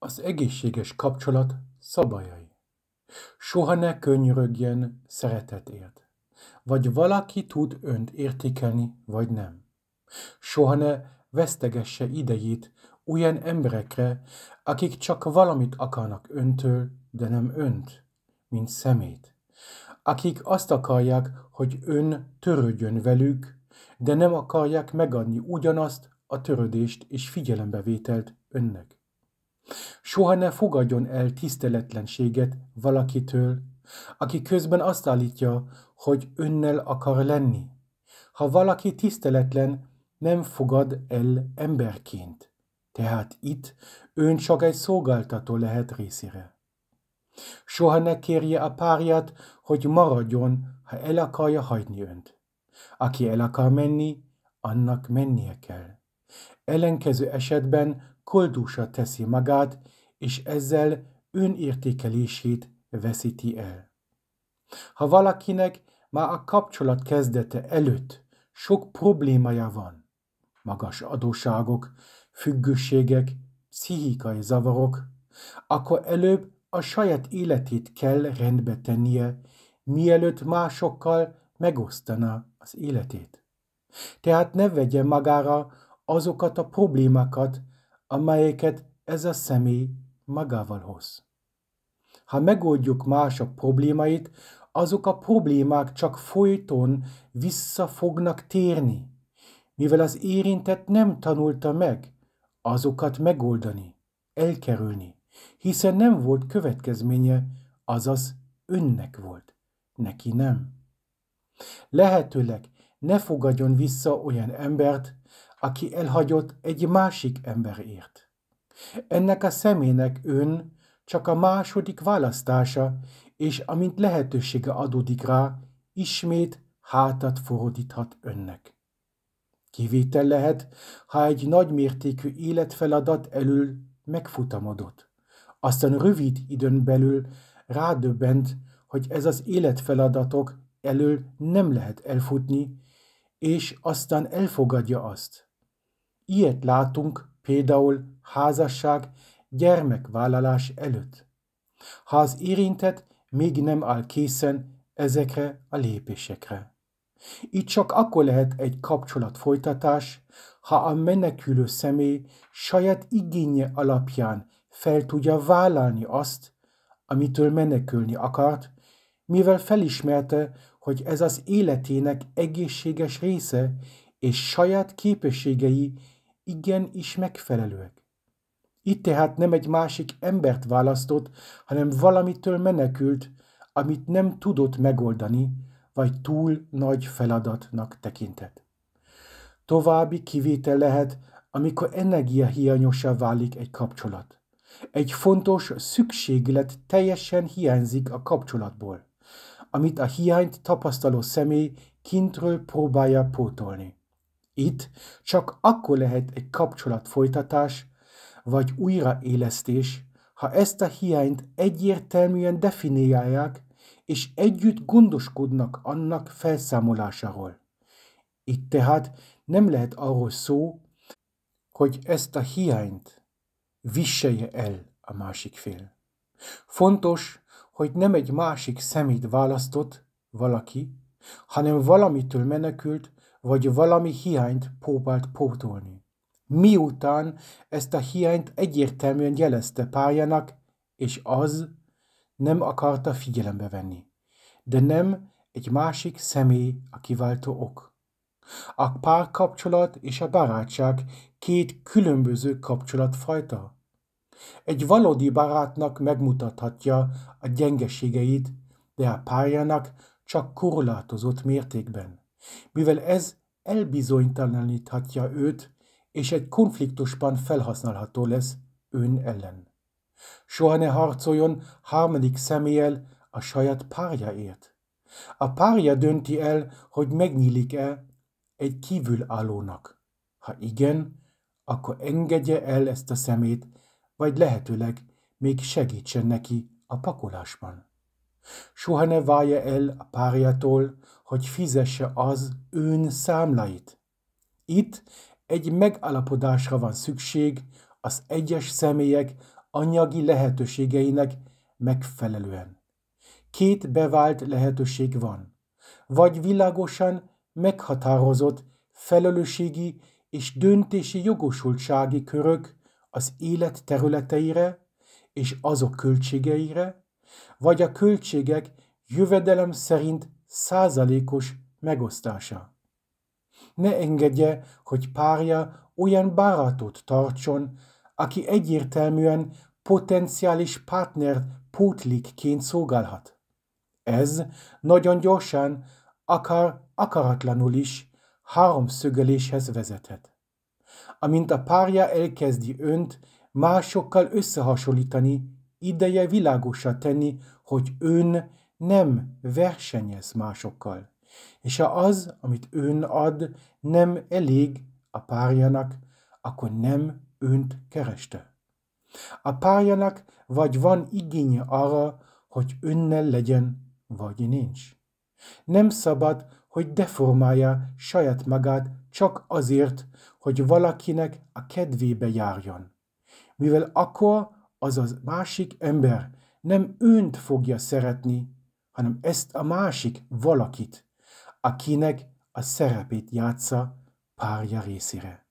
Az egészséges kapcsolat szabályai. Soha ne könyörögjen szeretetért. Vagy valaki tud önt értékelni, vagy nem. Soha ne vesztegesse idejét olyan emberekre, akik csak valamit akarnak öntől, de nem önt, mint szemét. Akik azt akarják, hogy ön törődjön velük, de nem akarják megadni ugyanazt a törődést és figyelembevételt önnek. Soha ne fogadjon el tiszteletlenséget valakitől, aki közben azt állítja, hogy önnel akar lenni. Ha valaki tiszteletlen, nem fogad el emberként. Tehát itt ön csak egy szolgáltató lehet részére. Soha ne kérje a párját, hogy maradjon, ha el akarja hagyni önt. Aki el akar menni, annak mennie kell. Ellenkező esetben Koldusa teszi magát, és ezzel önértékelését veszíti el. Ha valakinek már a kapcsolat kezdete előtt sok problémája van, magas adóságok, függőségek, pszichikai zavarok, akkor előbb a saját életét kell rendbe tennie, mielőtt másokkal megosztana az életét. Tehát ne vegye magára azokat a problémákat, amelyeket ez a személy magával hoz. Ha megoldjuk mások problémáit, azok a problémák csak folyton vissza fognak térni, mivel az érintett nem tanulta meg azokat megoldani, elkerülni, hiszen nem volt következménye, azaz önnek volt, neki nem. Lehetőleg ne fogadjon vissza olyan embert, aki elhagyott egy másik emberért. Ennek a személynek ön csak a második választása, és amint lehetősége adódik rá, ismét hátat fordíthat önnek. Kivétel lehet, ha egy nagymértékű életfeladat elől megfutamodott. Aztán rövid időn belül rádöbbent, hogy ez az életfeladatok elől nem lehet elfutni, és aztán elfogadja azt. Ilyet látunk például házasság, gyermekvállalás előtt. Ha az érintett még nem áll készen ezekre a lépésekre. Itt csak akkor lehet egy kapcsolat folytatás, ha a menekülő személy saját igénye alapján fel tudja vállalni azt, amitől menekülni akart, mivel felismerte, hogy ez az életének egészséges része, és saját képességei igen is megfelelőek. Itt tehát nem egy másik embert választott, hanem valamitől menekült, amit nem tudott megoldani, vagy túl nagy feladatnak tekintett. További kivétel lehet, amikor energiahiányossá válik egy kapcsolat. Egy fontos szükséglet teljesen hiányzik a kapcsolatból, amit a hiányt tapasztaló személy kintről próbálja pótolni. Itt csak akkor lehet egy kapcsolat folytatás vagy újraélesztés, ha ezt a hiányt egyértelműen definiálják és együtt gondoskodnak annak felszámolásáról. Itt tehát nem lehet arról szó, hogy ezt a hiányt viselje el a másik fél. Fontos, hogy nem egy másik szemét választott valaki, hanem valamitől menekült, vagy valami hiányt próbált pótolni. Miután ezt a hiányt egyértelműen jelezte pályának, és az nem akarta figyelembe venni. De nem egy másik személy a kiváltó ok. A párkapcsolat és a barátság két különböző kapcsolatfajta. Egy valódi barátnak megmutathatja a gyengeségeit, de a párjának csak korlátozott mértékben mivel ez elbizonytalaníthatja őt, és egy konfliktusban felhasználható lesz ön ellen. Soha ne harcoljon harmadik személyel a saját párjaért. A párja dönti el, hogy megnyílik-e egy kívülállónak. Ha igen, akkor engedje el ezt a szemét, vagy lehetőleg még segítsen neki a pakolásban. Soha ne válja el párjától, hogy fizesse az ön számláit. Itt egy megalapodásra van szükség az egyes személyek anyagi lehetőségeinek megfelelően. Két bevált lehetőség van. Vagy világosan meghatározott felelősségi és döntési jogosultsági körök az élet területeire és azok költségeire, vagy a költségek jövedelem szerint százalékos megosztása. Ne engedje, hogy párja olyan barátot tartson, aki egyértelműen potenciális partner pótlikként szolgálhat. Ez nagyon gyorsan, akár akaratlanul is háromszögeléshez vezethet. Amint a párja elkezdi önt másokkal összehasonlítani, Ideje világosra tenni, hogy ön nem versenyez másokkal, és ha az, amit ön ad, nem elég a párjának, akkor nem önt kereste. A párjának vagy van igénye arra, hogy önnel legyen, vagy nincs. Nem szabad, hogy deformálja saját magát csak azért, hogy valakinek a kedvébe járjon. Mivel akkor azaz másik ember nem önt fogja szeretni, hanem ezt a másik valakit, akinek a szerepét játsza párja részére.